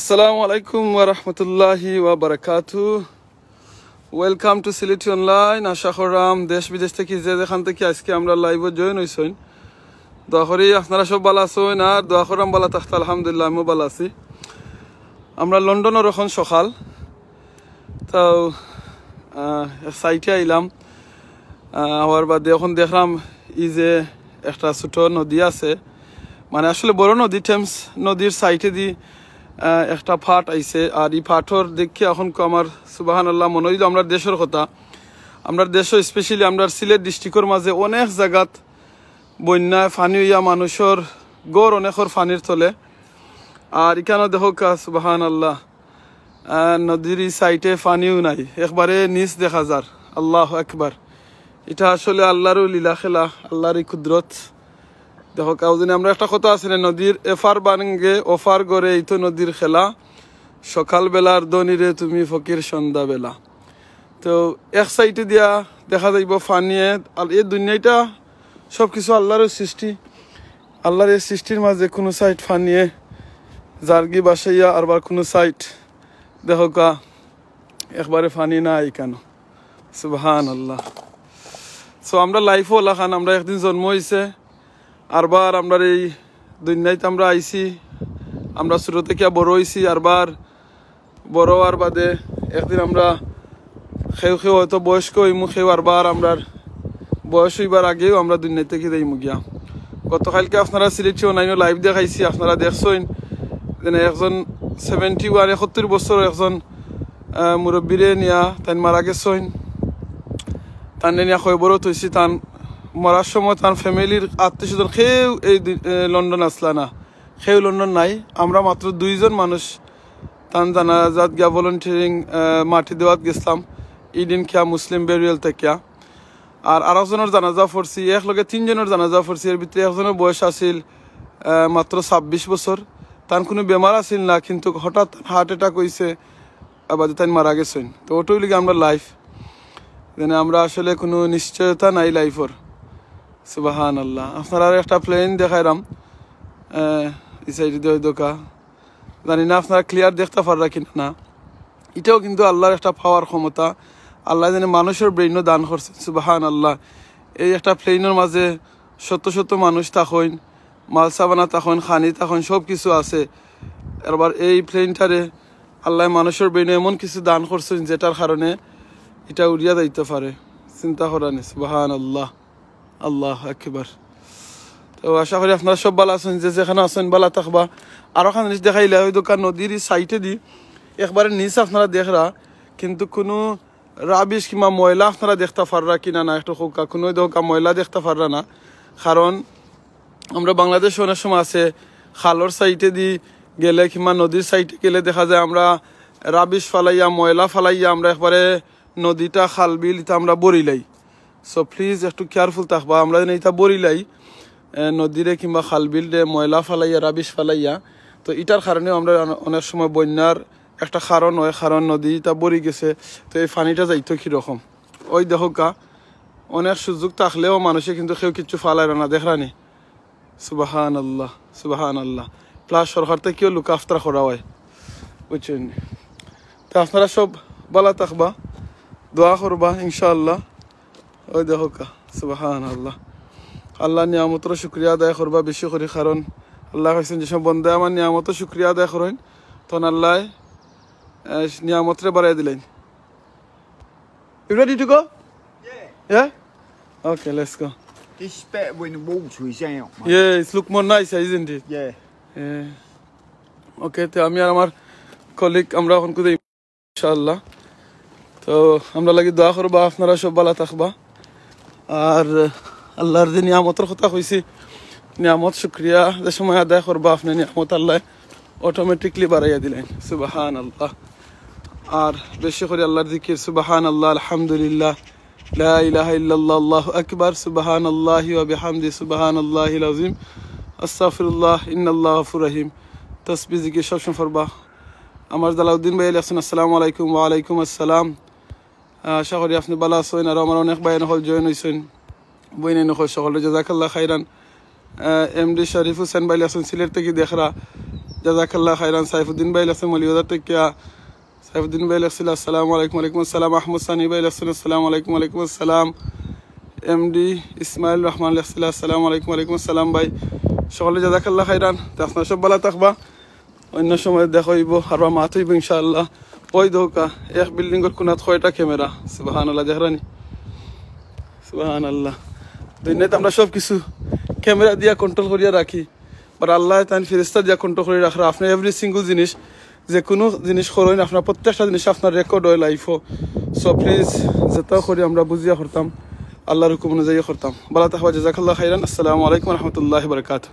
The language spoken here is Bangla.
আসসালামু আলাইকুম ওরহমতুল্লাহি ওবরাকাতু ওয়েলকাম টু সিলেটি অনলাইন আশা করাম দেশ বিদেশ থেকে যে যেখান থেকে আজকে আমরা লাইভে জয়েন হয়েছেন দোয়া করি আপনারা সব ভালো আছেন আর দোয়া করাম ভালো থাকতে আলহামদুলিল্লাহ আমিও ভালো আছি আমরা লন্ডনের এখন সকাল তাও সাইটে আইলাম হওয়ার বাদে এখন দেখলাম ই যে একটা ছোট নদী আছে মানে আসলে বড় নদী টেমস নদীর সাইটে দিয়ে একটা ফাট আইছে আর এই ফাটর দেখে এখন আমার সুবাহান আল্লাহ মনে হইল আমরা দেশের কথা আমরা দেশ স্পেশালি আমরা সিলেট ডিস্ট্রিক্টর মাঝে অনেক জায়গাত বন্যায় ফানি হইয়া মানুষের গড় অনেকর ফানির তলে আর এখানে দেখো সুবাহান আল্লাহ নদীর সাইটে ফানিও নাই একবারে নিচ দেখা যার আল্লাহ একবার এটা আসলে আল্লাহরও লীলা খেলা আল্লাহরই ক্ষুদ্রত দেখো কাউদিনে আমরা একটা কথা আছে না নদীর এফার বানগে ওফার গড়ে এই তো নদীর খেলা সকালবেলার দনিরে তুমি ফকির সন্ধ্যাবেলা তো এক সাইডে দিয়া দেখা যাইব ফানিয়ে আর এই দুনিয়াটা সব কিছু আল্লাহর সৃষ্টি আল্লাহর এই সৃষ্টির মাঝে কোনো সাইড ফানিয়ে জার্গি বাসাইয়া আরবার কোনো সাইড দেখো কা একবারে ফানি নাই কেন সুবহান আল্লাহ সো আমরা লাইফও লাখান আমরা একদিন জন্ম হয়েছে আরবার আমরা এই দুনিয়াতে আমরা আইছি আমরা শুরু থেকে বড় হয়েছি আরবার বড় হওয়ার বাদে একদিন আমরা খেউ খেউ হয়তো বয়স্ক হইমু খেউ আরবার আমরা বয়স হইবার আগেও আমরা দুনিয়াতে কি দেই মুগিয়া গতকালকে আপনারা সিলেটি অনলাইনে লাইভ দেখাইছি আপনারা দেখছেন একজন সেভেন্টি ওয়ান এসত্তর বছর একজন মুরব্বীরে নিয়া তাই মারা গেছেন তান নিয়া বড় থৈছি তান মরার সময় তার ফ্যামিলির আত্মীয় স্বজন খেয়েও এই লন্ডন আসলা না খেয়েও লন্ডন নাই আমরা মাত্র দুইজন মানুষ তান জানাজাত গিয়া ভলেন্টিয়ারিং মাটি দেওয়াত গেছিলাম ইডিন খেয়া মুসলিম বেরিয়াল থেকে আর আরেকজনের জানাজা ফরছি একলগে তিনজনের জানাজা ফরছি এর ভিতরে একজনের বয়স আছিল মাত্র ছাব্বিশ বছর তার কোনো বেমার আছিল না কিন্তু হঠাৎ হার্ট অ্যাটাক হয়েছে আবার তাই মারা গেছেন তো ওটাই লিগে আমরা লাইফ আমরা আসলে কোনো নিশ্চয়তা নাই লাইফর সুবাহান আল্লাহ আপনারা একটা প্লেন দেখাইলাম এই সাইডে দই দোকা জানি না আপনারা ক্লিয়ার দেখতে পাররা কিনা না এটাও কিন্তু আল্লাহর একটা পাওয়ার ক্ষমতা আল্লাহ যেন মানুষের ব্রেইনও দান করছে সুবাহান আল্লাহ এই একটা প্লেনের মাঝে শত শত মানুষ থাকেন মালসাবানা থাকেন খানি থাকেন সব কিছু আছে এবার এই প্লেনটারে আল্লাহ মানুষের ব্রেইনে এমন কিছু দান করছেন যেটার কারণে এটা উড়িয়া যাইতে পারে চিন্তা করা করানি সুবাহান আল্লাহ আল্লাহ একবার তো আশা করি আপনারা সব ভালো আছেন যে যেখানে আছেন ভালো থাকবা আর ওখান জিনিস দেখাইলে ওই দোকান নদীর সাইটে দি একবারে নিচ আপনারা দেখরা কিন্তু কোনো রাবিশ কিংবা ময়লা আপনারা দেখতে পাররা কিনা না একটু হোকা কোনো দোকা ময়লা দেখতে পাররা না কারণ আমরা বাংলাদেশ অনেক সময় আছে খালর সাইটে দি গেলে কিংবা নদীর সাইডে গেলে দেখা যায় আমরা রাবিশ ফালাইয়া ময়লা ফালাইয়া আমরা একবারে নদীটা খাল বিল আমরা বরিলাই সো প্লিজ একটু কেয়ারফুল থাকবা আমরা যেন এটা বরিলাই নদীরে কিংবা খালবিলে ময়লা ফালাইয়া রাবিশ ফালাইয়া তো এটার কারণেও আমরা অনেক সময় বন্যার একটা কারণ হয় কারণ এটা বরি গেছে তো এই ফানিটা যাইতো কীরকম ওই কা অনেক সুযোগ থাকলেও মানুষে কিন্তু কেউ কিচ্ছু ফালাইবে না দেখরানি সুবাহান আল্লাহ সুবাহান আল্লাহ প্লাস সরকার থেকেও লুকা আফতার করা হয় বুঝছেন তো আপনারা সব বালা থাকবা দোয়া করবা ইনশাআল্লাহ ওই দেখো কা সুবাহান আল্লাহ আল্লাহ নিয়ামতর শুক্রিয়া আদায় করবা বেশি করে কারণ আল্লাহ হয়েছেন যেসব বন্ধে আমার নিয়ামত শুক্রিয়া আদায় করেন তখন আল্লাহ নিয়ামতরে বাড়াই দিলেন You ready to go? Yeah. আমি আর আমার কলিগ আমরা এখন তো আমরা লাগি দোয়া করবো আপনারা সব ভালো থাকবা আর আল্লাহর যে নিয়ামতের কথা কইছি নিয়ামত শুক্রিয়া যে সময় আদায় করবা আপনি নিয়ামত আল্লাহ অটোমেটিকলি বাড়াইয়া দিলেন সুবাহান আল্লাহ আর বেশি করে আল্লাহর জিকির সুবাহান আল্লাহ আলহামদুলিল্লাহ লা ইলাহা ইল্লাল্লাহ আল্লাহু আকবার সুবাহান আল্লাহ ওয়া বিহামদি সুবাহান আল্লাহ আজিম আস্তাফিরুল্লাহ ইন্নাল্লাহ গফুর রহিম তসবি জিকির সবসময় ফরবা আমার দালাউদ্দিন ভাই আলাইকুম আসসালামু আলাইকুম ওয়া আলাইকুম আসসালাম আশা আপনি ভালো আছেন আর আমার অনেক বাইন হল জয়েন হয়েছেন বইনে নকল সকলে জাজাকাল্লা খাইরান এম ডি শরীফ হুসেন বাইল আছেন সিলেট থেকে দেখরা জাজাকাল্লা খাইরান সাইফুদ্দিন বাইল আছেন মলিউদার থেকে সাইফুদ্দিন বাইল আসসাল আসসালামু আলাইকুম আলাইকুম আসসালাম আহমদ সানি বাইল আসসাল আসসালামু আলাইকুম আলাইকুম আসসালাম এম ডি ইসমাইল রহমান আসসাল আসসালামু আলাইকুম আলাইকুম আসসালাম ভাই সকলে জাজাকাল্লা খাইরান তা আপনার সব ভালো থাকবা অন্য সময় দেখা হইব আর মা হইব ইনশাআল্লাহ ওই ধোকা এক এর কোন ছয়টা ক্যামেরা সুবাহান আল্লাহ দেখরানি সুবাহান আল্লাহ দুনিয়াতে আমরা সব কিছু ক্যামেরা দিয়া কন্ট্রোল করিয়া রাখি বাট আল্লাহ তাই ফেরিস্তা দিয়া কন্ট্রোল করিয়া রাখার আপনার এভরি সিঙ্গল জিনিস যে কোনো জিনিস করেন আপনার প্রত্যেকটা জিনিস আপনার রেকর্ড হয় লাইফও সো প্লিজ যেটাও করি আমরা বুঝিয়া করতাম আল্লাহর হুকুম অনুযায়ী করতাম বালা তাহবা জাজাকাল্লাহ খাইরান আসসালামু আলাইকুম রহমতুল্লাহ বরকাত